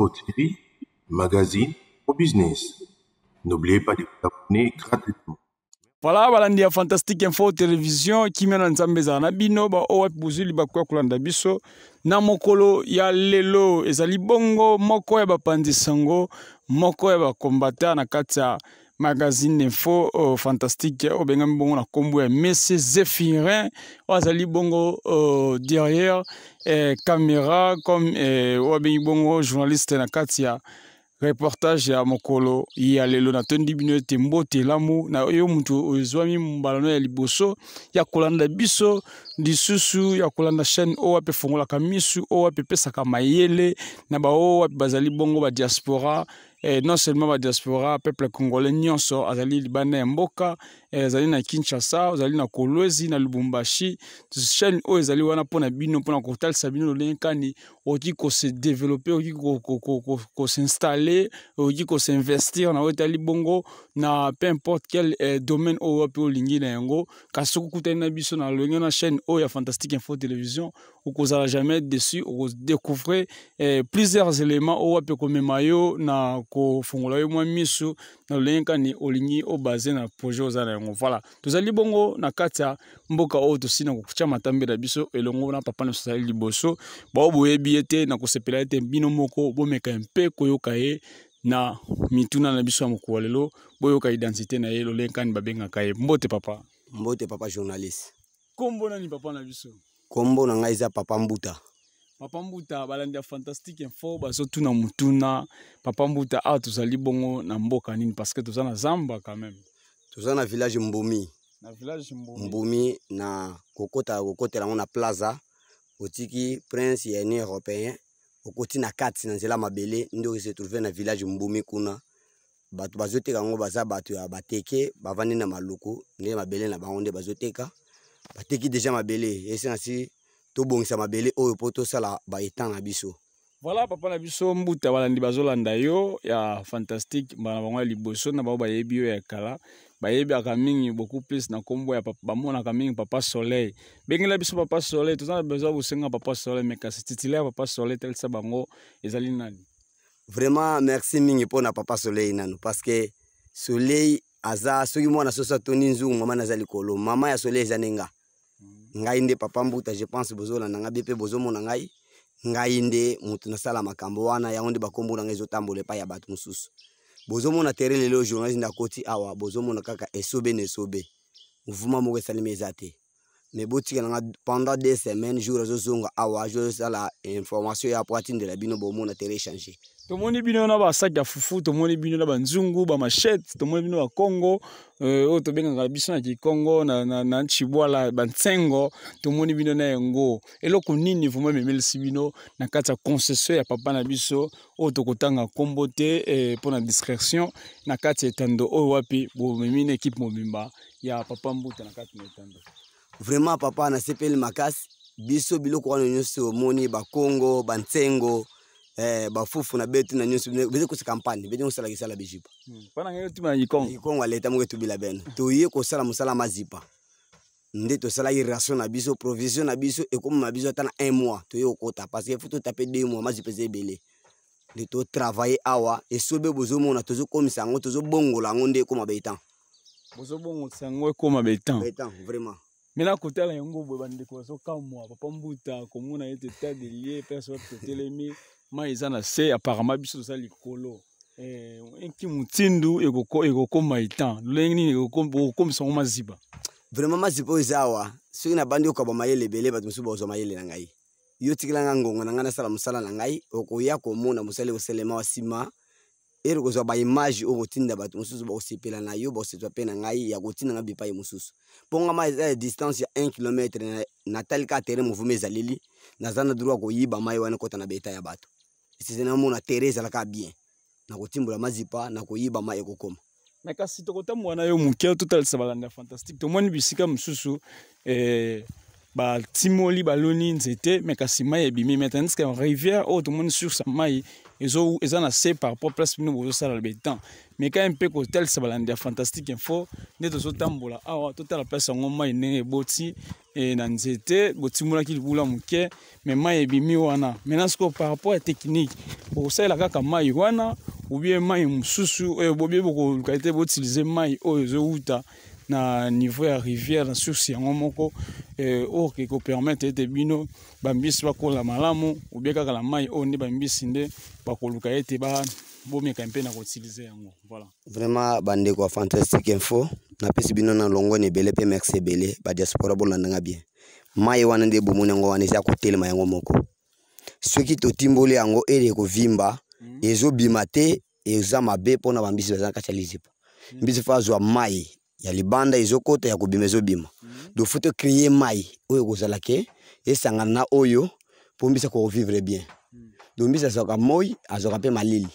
poterie, magazine ou business. N'oubliez pas de vous abonner gratuitement. voilà balandi ya fantastique info télévision kimia na nzambe ezala na bino bao wapi bozwili bakoya kolanda biso na mokolo ya lelo ezali bongo moko ya bapanzi sango moko ya bakombata na kati ya magazine info uh, fantastique obengami bongo na nkombo ya mese zéphirin oyo azali bongo uh, derrière eh, caméra comme eh, oyo abengi bongo journaliste na kati ya reportage ya mokolo ya lelo natondi bino ete mbotelamu na yo motu ozwami mbalano ya liboso ya kolanda biso lisusu ya kolanda chaîne oyo ape efungolaka misu oyo ape epesaka mayele na baoyo ape bazali bongo badiaspora Eh, non seulement le peuple congolais nyonso a pas, ya mboka eh, kinshasa azali na kolwezi na lubumbashi chaîne oyo ezali wana mpona bino mpona kotalisa bino na bongo na peu importe quel eh, domaine oyo wapi yango biso na na fantastique info télévision okozala jamais dessus eh, plusieurs éléments oyo wapi komema na kofungola yo mwa miso na lolenge kani olingi obase na projet oza na yango vala tozali bongo na kati ya mboka oyo tosili na kokutya matambela biso elongo na papa nyonso azali liboso bao boyebi ye te na kosepela ye te bino moko bomeka mpe koyoka ye na mituna na biso ya mokuwa lelo boyoka identité na ye lolenge kani babengaka ye mbote papa mbote papa journaliste kombo nani papa na biso kombo na ngai eza papa mbuta papa mbuta balandi ya fantastique info bazotuna motuna papa mbuta awa tozali bongo na mboka nini parceke toza na zamba quand même toza na village mbomi na village mbomi, mbomi na kokota ya kokotela yango na plaza otiki prince ya uni européen okoti na kati na nzela mabele nde okese trouve na village mbumi kuna bato bazoteka yango baza bato ya bateke bavandi na maluku nde mabele na bango nde bazoteka bateki deja mabele esi na si tobongisa mabele oyo mpo tosala baetan na biso voilà papa na biso mbuta balandi bazolanda yo ya fantastique bana bango ya liboso na bango bayebi yo ya kala bayebaka mingi beaucoup plus na nkombo ya bamonaka mingi papa soleil bengela biso papa soleil toza na besoin kosenga papa soleil mais kasi titulaire papa soleil talisa bango ezali nani vraiment merci mingi mpona papa soleil nanu parce que soleil aza soki mwana soso atoni nzungu mama naza likolo mama ya soleil eza nenga ngai nde papa mbuta je pense bozolanda ngai bie mpe bozomona ngai ngai nde motu nasala makambo wana yango nde bakombo na ngai ezotambola epai ya bato mosusu bozomona tere lelo journaliste nde akoti awa bozomona kaka esobe na esobe mouvement moko esalemi eza te me botika nanga pendant deux semaines jour azozonga awa jour azosala information ya po atindela bino bomona tere échange tomoni bino na basaki ya fufu tomoni bino na banzungu bamashete tomoni bino bakongo euh, oyo tobengaka biso na kikongo na ncibwala bantsengo tomoni bino na yango eloko nini vraimen ememelisi bino na kati ya concession ya papa na biso oyo tokotanga nkombo te euh, mpona discrétion na kati ya etando oyo wapi bomemi na ekipe mobimba ya papa mbuta na kati na etando vraiment papa nasepeli makasi biso biloko wana nyonso omoni bakongo bantsengo Eh, bafufu na beti na nyonso bete kosala campagne bete kosala kisala bijipa hmm. ikongo aleta moko etubila bene toye kosala mosala mazipa nde tosala irration na biso provision na biso ekoma na biso ata na un mois toye kokota parceke fo totape deux mois mazipa eza ebele nde totravaille awa esobe bozomona tozokomisa yango tozobongola yango nde ekoma betan bozobongolisa yango ekoma betan vraiment me nakotala yango boye bandeko bazokamwa papa mbuta komona ete ta delie place wapi totelemi mai eza na se aparama biso toza likolo eh, nkimu tindu ekokoma etan lolenge nini ekokomisa ngo maziba vraimen maziba oyo eza awa soki nabandi okaba mayele ebele bato mosusu bazwa mayele na ngai yo tikelanga ngongo na ngai nasala mosala na ngai okoya komona mosala ekosalema wa nsima ere kozwa baimage oyo kotinda bato mosusu bakosepela na yo bakosepela mpe na ngai ya kotinda ngai bipai mosusu mponga ma eza ya distance ya 1 kilometre natali kaka terrain movume ezaleli naza na droit koyiba mai wana kota na beta ya bato esese namona tere ezalaka bien nakotimbola mazipa nakoyiba ma ekokoma me kasi tokotambola na yo moke totalisa balanda ya fantastique tomoni bisika mosusu eh, batimoli baloni nzete me kasi mai ebimi me tandis ke rivière oyo oh, tomoni sur sa mai eza na se par rapport place bino bozosala lobe temps me ka mpe kotalisaka balandi ya fantastique info nde tozotambola awa totala place yango mai ndenge eboti na nzete botimbolaki libula moke me mai ebimi wana maintenant sikoyo par rapport ya technique bokosalela kaka mai wana obie mai mosusu eh, oyo bobie bokoluka te boutilize mai oyo ezowuta na niveau ya rivière na source yango moko eh, oyo okoki kopermettre ete bino bambisi bakola malamu obie kaka na mai oyo nde bambisi nde bakoluka ete bomeka mpe na koutilize yango voilà vraiment bandeko ya fantastique info napesi bino na longoni ebele mpe merci ebele badiaspora bolandanga bien mai wana nde bomoni yango wana eza ya kotelema yango moko soki totimboli yango ede ekovimba mhm. ezobima te eza mabe mpona bambisi baza na kati ya lizipa mhm. mbisi fa azwa mai ya libanda ezokɔta ya kobima ezobima mm -hmm. do foto créer mai oyo kozala ke esangana na oyo mpo mbisi akovivre bien mm -hmm. do mbisi azwaka moi azwaka mpe malili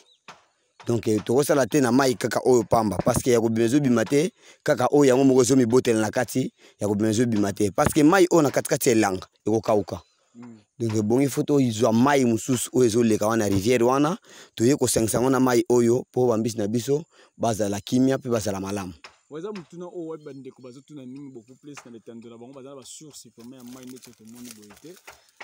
donk eh, tokosala te na mai kaka oyo pamba parceke ya kobima ezobima te kaka oyo yango moko ezomibotela na kati ya kobima ezobima te parceke mai oyo na katikati ya elanga ekokauka mm. donc ebongi eh, fo tozwa mai mosusu oyo ezoleka wana rivière wana toye kosengisa yango na mai oyo mpo bambisi na biso bazala kimia mpe bazala malamu baza motuna oyo wapi bandeko bazotuna mingi beaucoup place na betando na bango baza na basource vraimen ya mai neti tomoni boye te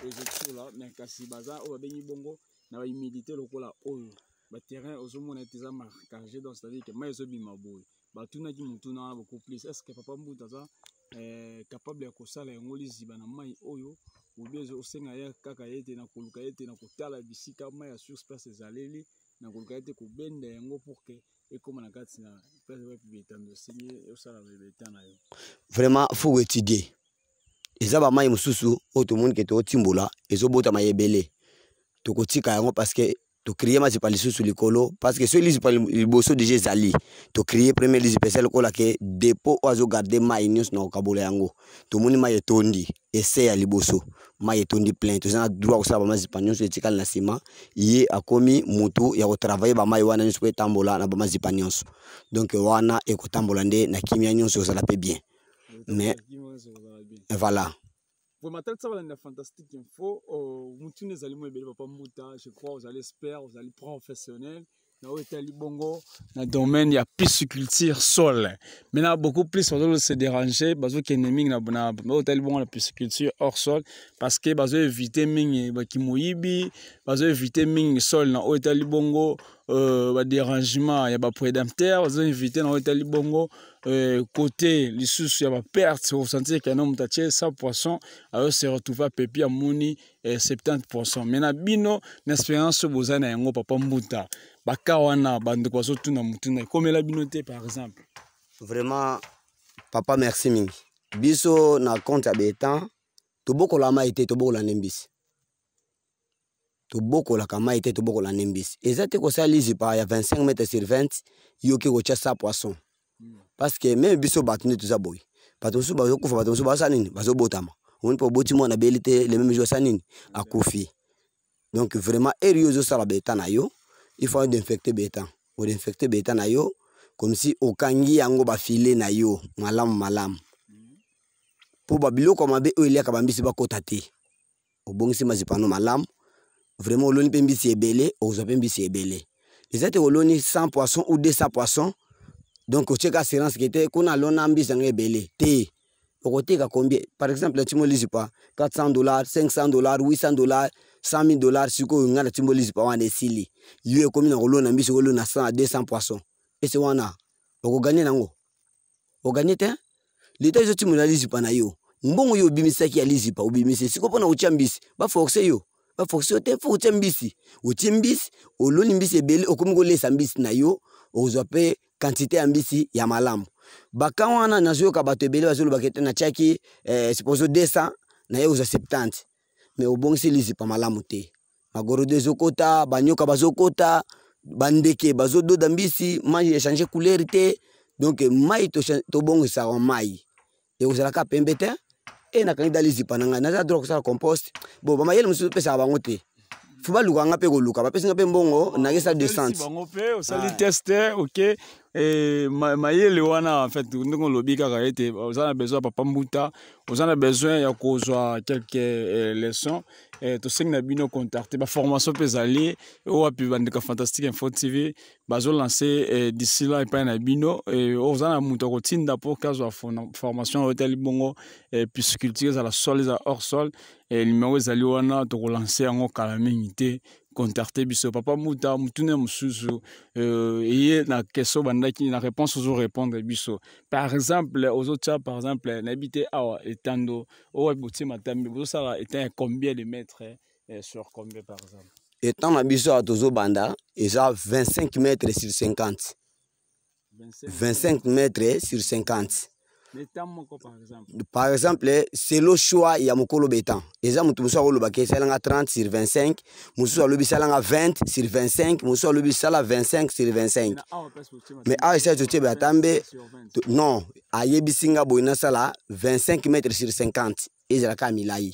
ezosola me kasi baza oyo babengi bongo na bahumidité lokola oyo baterrain ozomona ete eza marcage donc c'est-à-dire ke mai ezobima boye batunaki motuna wana beaucoup plus est ce que papa mbuta aza eh, capable ya kosala yango liziba na mai oyo obi osenga ye kaka ye te na koluka ye te na kotala bisika mai ya source place ezaleli na koluka ye te kobenda yango pour ke ekóma na kati na place wapi betando osengi osala bebeta na yo vraiment fo koétudie eza bamai mosusu oyo tomoni ke totimbola ezobotama ebele tokotika yango parce que tokriye ma sipali susu likolo parceke soki lizi pa liboso deja ezali tokriye premier spécial mpenza que dépôt depo garder azogarde mai nyonso na kokabola yango tomoni mai etondi à les liboso mai etondi plein tu as droit kosala bamazipa nyonso etikali na nsima moto il a ya kotravaille bamai wana nyonso mpo tambola na bamazipa nyonso donc wana ekotambola tambolande na kimia nyonso kozala mpe bien mais voilà vraiment tali sabalanda fantastique info mutune ezali mo ebele papa mbuta je crois ozali expert ozali professionnel na oyo etali bongo na domaine ya pisciculture sol maintenant beaucoup plus bazolo se déranger bazokende mingi oyo etali bongo na pisciculture hors sol parce que bazoevite mingi bakimoyibi bazoevite mingi sol na oyo etali bongo euh, badérangement ya baprédempteur oza invité nango etali bongo euh, côté euh, lisusu ya baperte osentir kena moto atie 100 poisson ayo se retrouve apepi amoni eh, 70 poisson me na bino na expérience oyo boza na yango papa mbuta baka wana bandeko bazotuna motuna ekomela bino te par exemple vraiment papa merci mingi biso na compte ya betan tobokolama ete tobokolanda mbisi tobokolaka mai te tobokola nde mbisi eza te kosala lizipa ya 25 metre sur 20 yoki kotya sa poisson parce que meme biso bato nde toza boye bato mosusu bazokufa bato mosusu baza nini bazobotama omoni mpo oboti mwana beli te le meme jour asa nini akufi donc vraiment ere oyo ozosala beta na yo il faut odinfecte beta odinfecte beta na yo comme si okangi yango bafile na yo malamu malamu mpo babiloko mabe oyo eliaka bambisi bakota te obongisi mazipano malamu vraiment oloni mpe mbisi ebele okozwa mpe mbisi ebele eza te oloni 100 poisson ou 200 poisson donc otieka assurance ke te kuna lona mbisi yango ebele te okoteka combien par exemple ntimolisi pa 400 dollar 500 dollar 800 dollar 100 000 dollar sikoyo ngai na timbolisi pa wana esili yo ekomi na kolona mbisi okolona 100 200 poisson ese wana okoganye nango oganye te leta ezotimola lizipa na yo mbongo yo obimisaki ya lizipa obimisi siko mpo na kotia mbisi baforse yo bafo so te fo otie mbisi otie mbisi oloni mbisi ebele okomi kolesa mbisi na yo ozwa mpe kantite ya mbisi ya malamu baka wana nazoyoka bato ebele bazolobaka ete natiaki eh, supposo 200 na ye ozwa 70 me obongisi lizipa malamu te magorodo ezokota banyoka bazokota bandeke bazododa mbisi mai echange couleur te donk mai tobongisaka mai ekozalaka pembe te e nakangi dali zipa na ngai naza droge kosala composte bo bamayele mosusu opesaka bango te fo baluka nga mpe koluka bapesinga mpe mbongo nakesaa descente Eh, ma, mayele wana en fait ndenge olobika kaka ete oza na besoin ya papa mbuta oza na besoin ya kozwa quelque eh, leçon eh, tosengi na bino contacte baformation mpe ezali owapi bandeko fantastique info tv bazolance eh, disi la epai na bino eh, oza na moto akotinda mpo kazwa formation oyo etali bongo eh, pisciculture ezala sol eza hors sol eh, numero ezali wana tokolance yango kala mingi te contacte biso papa muta mutu ne mosusu euh, ye na question bandaki na réponse ozorépondre biso par exemple ozotia par exemple nayebi te awa etando owabi botiema tambi bozosala etan ya combien de mètre euh, sur combien par exemple etan na biso awa tozobanda eza 25 mètre sur 50 25 mètre sur 50 par exemple selo choix ya mokolo betan eza motu mosusu akolobaki esalanga 30 sur 25 mosusu alobi esalanga 20 sur 25 mosusu alobi esala 25 sur 25 mais awa esala totiebe ata mbe non ayebisi nga boye nasala 25 mètre sur 50 ezalaka ya milai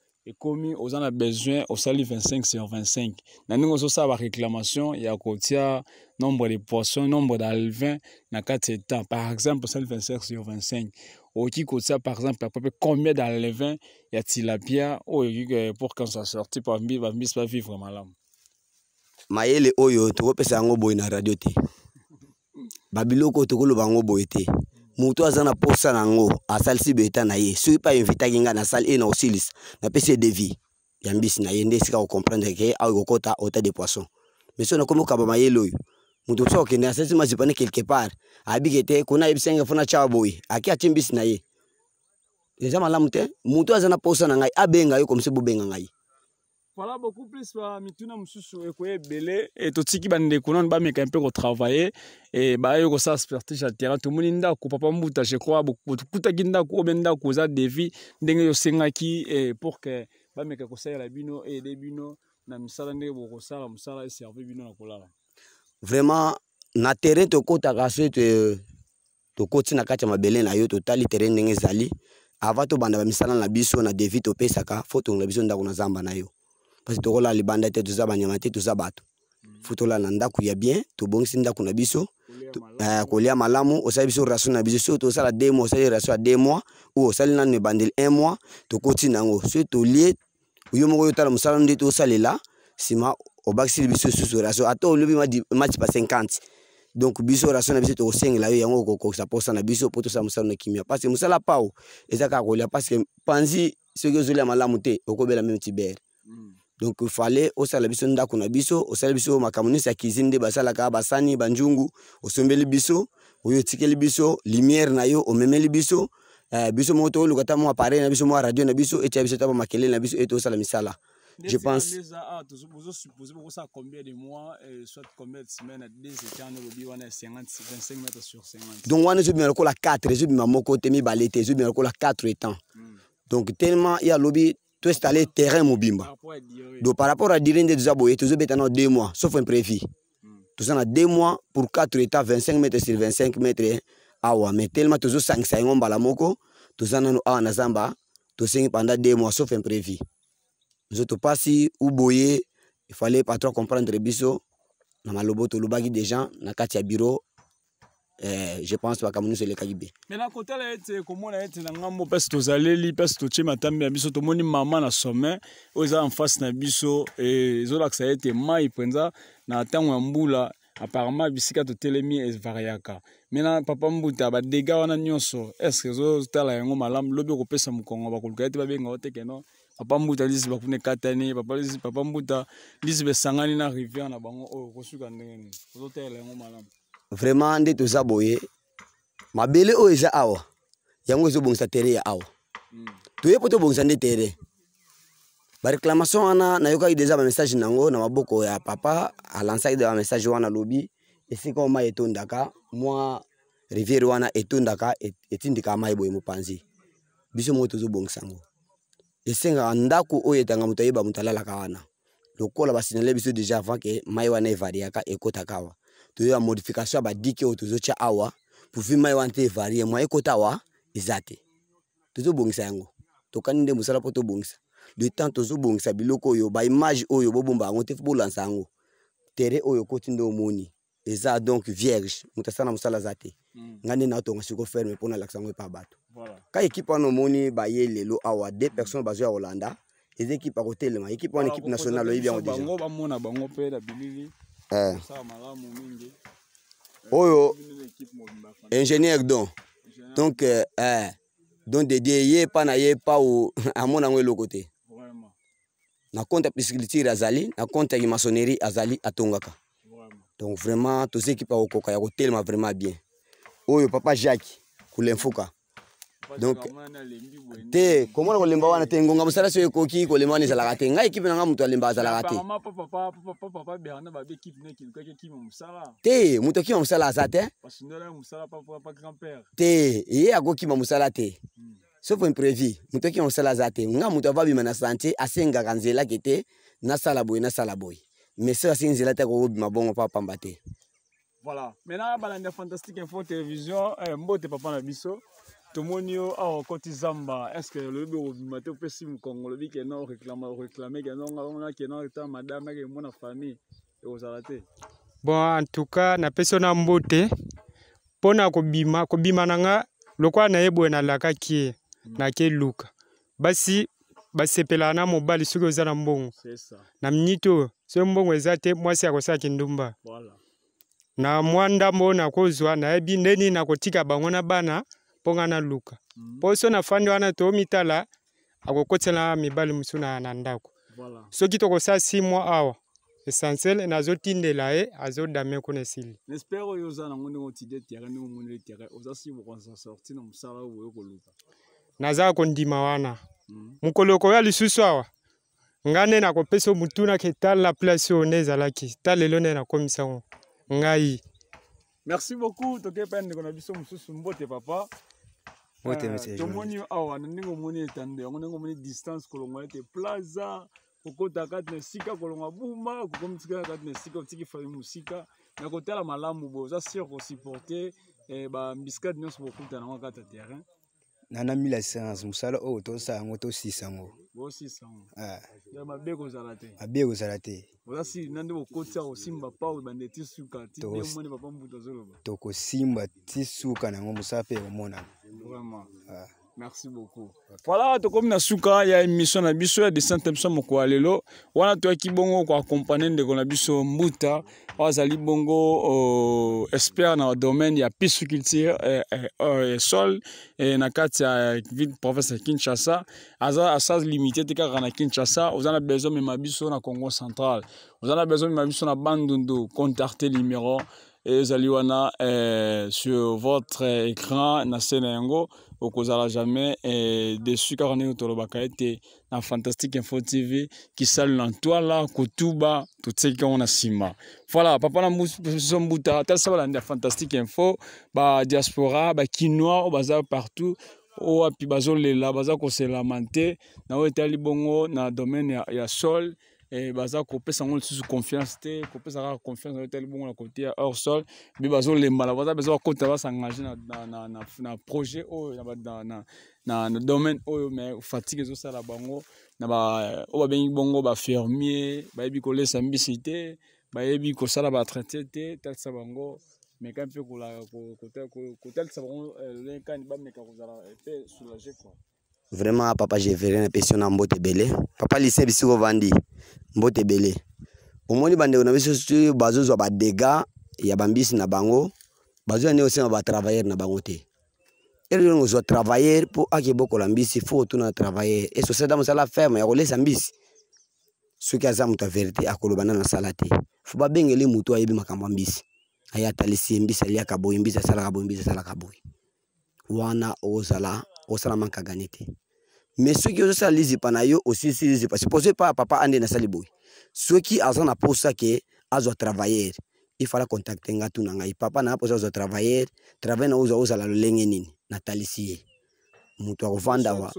ekomi oza na besoin osali 25 sur 25 na ndenge ozosala baréclamation ya kotia nombre de poisson nombre d'alvin na kati ya etat par exemple osali 25 sur 25 okoki kotia par exemple apepe combien d'alvin ya tilapia oyo ekoki eh, pour quand sa sorti po bambisi bavivre malamu mayele oyo tokopesa yango boye na radio te babiloko tokoloba yango boye te moto aza na posa na yango asalisi beta na ye soki mpe ainvitaki ngai na sale e na osilisa napesi ye devi ya mbisi na ye nde esika kocomprendre ke aoyo kokɔta ota de poisson mais so nakomi okaba mayele oyo moto mosusu akokende asalisi mazipane quelque part abiki te kuna ayebisaki ngai mpona tyaba boye aki atie mbisi na ye eza malamu te moto aza na posa na ngai abenga yo komisi bobenga ngai voilà beaucoup plus bamituna mosusu ekoya ebele totiki bandeko nano bameka mpe kotravaille baya kosala sportige ya terrain tomoni ndako papa mbuta je crois bokutaki ndako obe ndako eza defi ndenge yosengaki pour ke bameka kosalela bino eyede bino na misala ndenge bokosala mosala eserve bino na kolala vraiment na terrain tokɔtaka so tokɔti na kati ya mabele na yo totali terrain ndenge ezali ava tobanda bamisala na biso na defi topesaka fo tongola biso ndako na zamba na yo parce que tokolala libanda te toza banyama te toza bato mm. fo tolala na ndako ya bien tobongisi ndako na biso kolia eh, malamu osali biso ration na biso soki tosala deux mois osali ration ya deux mois oyo osali nano ebandeli un mois tokoti nango soki tolie yo moko yo tala mosala nde tosalela nsima obakisili biso susu ration ata olobi match pa 50 donc biso ration na biso tokosengela yo yango okokokisa mposa na biso mpo tosala mosala na kimia parce que mosala pao eza kaka kolia parce que panzi soki ozolia malamu te okobela meme tibere mm. Nukufale euh, osala biso ndako na biso, au osala biso cuisine de basala ka basani banjungu, au osombeli biso, oyo tikeli biso lumière nayo au omemeli biso, eh, biso moto luka mo appareil na biso mo radio na biso et biso tabo ba makele na biso et osala misala. Je pense vous supposez pour ça combien de mois eh, soit combien de semaines des états no lobi wana 50 25 mètres sur 50. Donc wana je bien la 4, je ma moko temi balete, je bien la 4 étant. Hmm. Donc tellement il y a lobby toinstalle terrain mobimba donc par rapport à dirinde tu boye besoin na deux mois sauf un Tu toza na deux mois pour quatre état 25 mètres sur 25 mètres hein. awa ah mais tellement tozosangisa yango la moko dans nano a na zamba besoin pendant deux mois sauf Nous passé nzoto il fallait pas trop comprendre biso na malobo tolobaki déjà na kati à bureau Eh, je pense makambo nyonso elekaki bien me na kotala ete komona ete na ngambo mpasi tozaleli mpasi totie matambe ya biso tomoni mama na sommet oyo eza enfase na biso ezolakisa ete mai mpenza na ntango ya mbula apparemment bisika totelemi evariaka me na papa mbuta badega wana nyonso estce ezotala yango malamu lobi okopesa mokongo bakoluka ete babenga o oh, teke no papa mbuta lisi bakuna ekatani papa mbuta lisi besangani na rivière na bango oyo kosuka ndenge nini ozotalela yango malamu vraiment nde toza boye mabele oyo eza awa yango ezobongisa terrain ya awa toye mpo tobongisa nde terrain baréclamation wana nayokaki deja bamessage nango na maboko ya papa alansaki de bamessage wana alobi esika mai etondaka mwa rivière wana etondaka etindika mai boye mopanzi biso moko tozobongisa yango esengaka ndako oyo etanga moto ayeba moto alalaka wana lokola basinale biso deja avant ke mai wana evariaka ekotaka awa tozoya modification ya badike oyo tozotia awa pourvi mai wana te evarie mwa ekota awa eza te tozobongisa yango tokani nde mosala mpo tobongisa le temps tozobongisa biloko oyo baimage oyo bobomba yango te bolansa yango tere oyo okoti nde omoni eza donc vierge moto asala mosala aza te hmm. ngai nde naotonga siko ferme mpona alakisa yango epa bato ka ekipe wana omoni baye lelo awa deux personnes bazwa ya kolanda eza ekipe ya kotelema ekipe wana ekipe nationale oyebi yango deja Eh. Eh, oyo ingénieur don donc don dedie ye epa na ye epa o amona yango eloko te na compte ya pisciculture azali na compte ya maçonnerie azali atongaka donc vraiment toza ekipe ya kokoka ya kotelema vraiment bien oyo papa jacques kulemfuka donc te komona kolemba wana te ngonga mosala so ekoki kolemba wana ezalaka te ngai ekipe na ngai moto alemba azalaka te te moto akima mosala aza te te ye akokima mosala te hmm. sauf imprévu moto akima mosala aza te ngai moto avabima na santie asengaka nzela ke te nasala boye nasala boye mais so asengi nzela te akokobima bongo mpo apamba te voilà maintenant balandi ya fantastique info télévision eh, mbote papa na biso tomoni yo awa okoti zamba estce olobi okobima te opesi mokongo olobi kena oreklame kenongaona kena ta madame ake mona famille ekozala te bon entouka napesi yo na mbote mpona kobima kobima na nga lokola naye boye nalakaki ye mm. nake luka basi basepelaka na mobali soki oza na mbongo na miniti oyo soki mbongo eza te mwasi akosalaki ndumba na mwa ndambo oyo nakozwa nayebi ndeni nakotika bango na bana mpo nga naluka mpo mhm. so nafandi wana toomitala akokotisa mibali mosusu na, na ndako voilà. soki tokosala si mois awa essentiel nazotindela ye azodame kuna esili espere oyo oza nango ndenge otide terrain ndenge omoneli terrain oza si bokonza sorti na mosala oyo boye koluka nazala kondima wana mhm. mokolo okoya lisusu awa nga nde nakopesa motunaka etala place oyo nde ezalaki ta lelo nde nakomisa ngo ngai merci beaucoup tokepa ndeko na biso mosusu mbote papa Euh, tomoni awa na ndenge omoni etando yango ndenge omoni distance kolongwa ete plaza kokɔta kati na esika kolongwa buma kokomi tika kati na esika otiki fami mosika na kotala malamu boye oza sur kosupporte eh, bambiskade nyonso bokuta nango kati ya terrain nana mila essence mosala oyo oh, tosala yango tosisa yango ah. mabe ekozala te tokosimba ti suka na yango mosala mpe ekomona merci beaucoup voilà tokomi na suka ya émission na biso ya dessin te biso moko ya lelo wana toyaki bongo koakompagne ndeko na biso mbuta oyo azali bongo euh, expert na domaine ya pisciculture euh, euh, sol na kati ya ville province ya kinshasa aza asa limité te kaka na kinshasa oza na besoin mema biso na congo central oza na besoin mema biso na bandundu contacte numéro ezali wana sur votre écran na se na yango okozala jamais eh, desu kaka ndenge tolobaka ete na fantastique info tv kisalelo na twala kotuba totieki kango na nsima voilà papa na biso mbuta atalisa balandi ya fantastique info badiaspora bakinois oyo oh, baza partout oyo oh, wapi bazolela baza koselama te na oyo etali bongo na domaine ya, ya sol baza kopesa ngo lisusu confiance te kopesa kaka confiance na etali bongo na kote ya hors sol me bazolembana baza mpenza bakota basangange na projet oyo na domaine oyo me fatigue ezosala bango oyo babengi bongo bafermier bayebi kolesa mbisi te bayebi kosala baentretien te talisa bango meka mpe kotalisa bango lolenge kani bameka kozala mpe soulage quoi vraiment papa jeverien apesi yo na mbote ebele papa lise bisika ovandi mbote ebele omoni bandeko na biso soki bazozwa badega ya bambisi na bango bazoya nde kosema batravailleur na bango te elolongo ozwa travailleur mpo akebokola mbisi fo otuna na travailleur e société mosala ferme ya kolesa mbisi soki aza moto ya verité akoloba nano asala te fo babengeli motu ayebi makambo ya mbisi aye atalisi ye mbisi aliaka boye mbisi asalaka boye mbisi asalaka boye wana ozala osalama nkagani te mais qui aussi na yo c'est pas suppose pas papa ande nasali ceux soki na posa ke travailler. Il ifala contacter les gens. ngai papa na posa azo travailler, travailler. na ozwa Ils Ils akovanda wa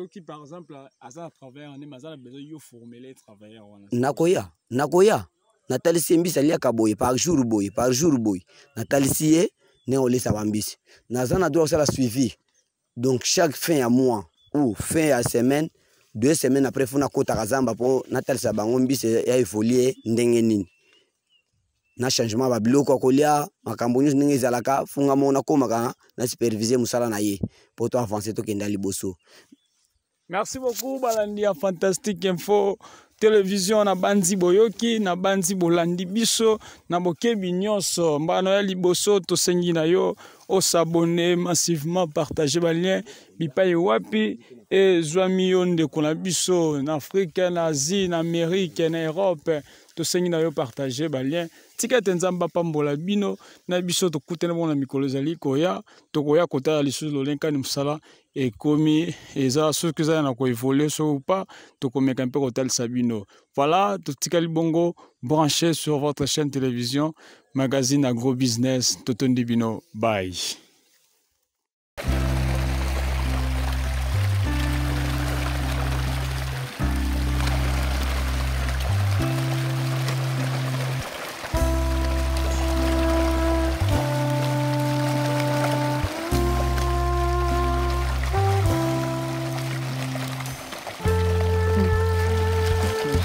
nakoya nakoya natalisi ye mbisa kaboy par jour boy, par jour Ils natalisi ye sa Ils bambisi a doit Ils la suivi donc chaque fin à mois ou fin ya semaine deux semaine après fo nakɔtaka zamba mpo natalisa bango mbisi ya évolue ndenge nini na changement ya babiloko ya kolia makambo nyonso ndenge ezalaka funga moko nakómaka na supervise mosala na ye mpo to avance tokenda liboso merci beaucoup balandi ya fantastique info televizio na banzi boyoki na banzi bolandi biso na bokebi nyonso mbano ya liboso tosengi na yo osabone massivement partage balien bipai wapi ezwami yo ndeko na biso na afrike na asie na amerike na erope tosengi na yo partage balien tika ete nzambe apambola bino na biso tokutana bongo na mikolo ezali koya tokoya kotala lisusu lolenkani mosala Et comme et ça pas, soki ça na Tout comme un peu hôtel Sabino. voilà tout totikali bongo branché sur votre chaîne télévision magazine agro business totondi bino bye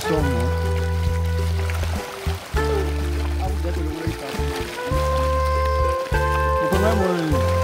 Somos. Nos ponemos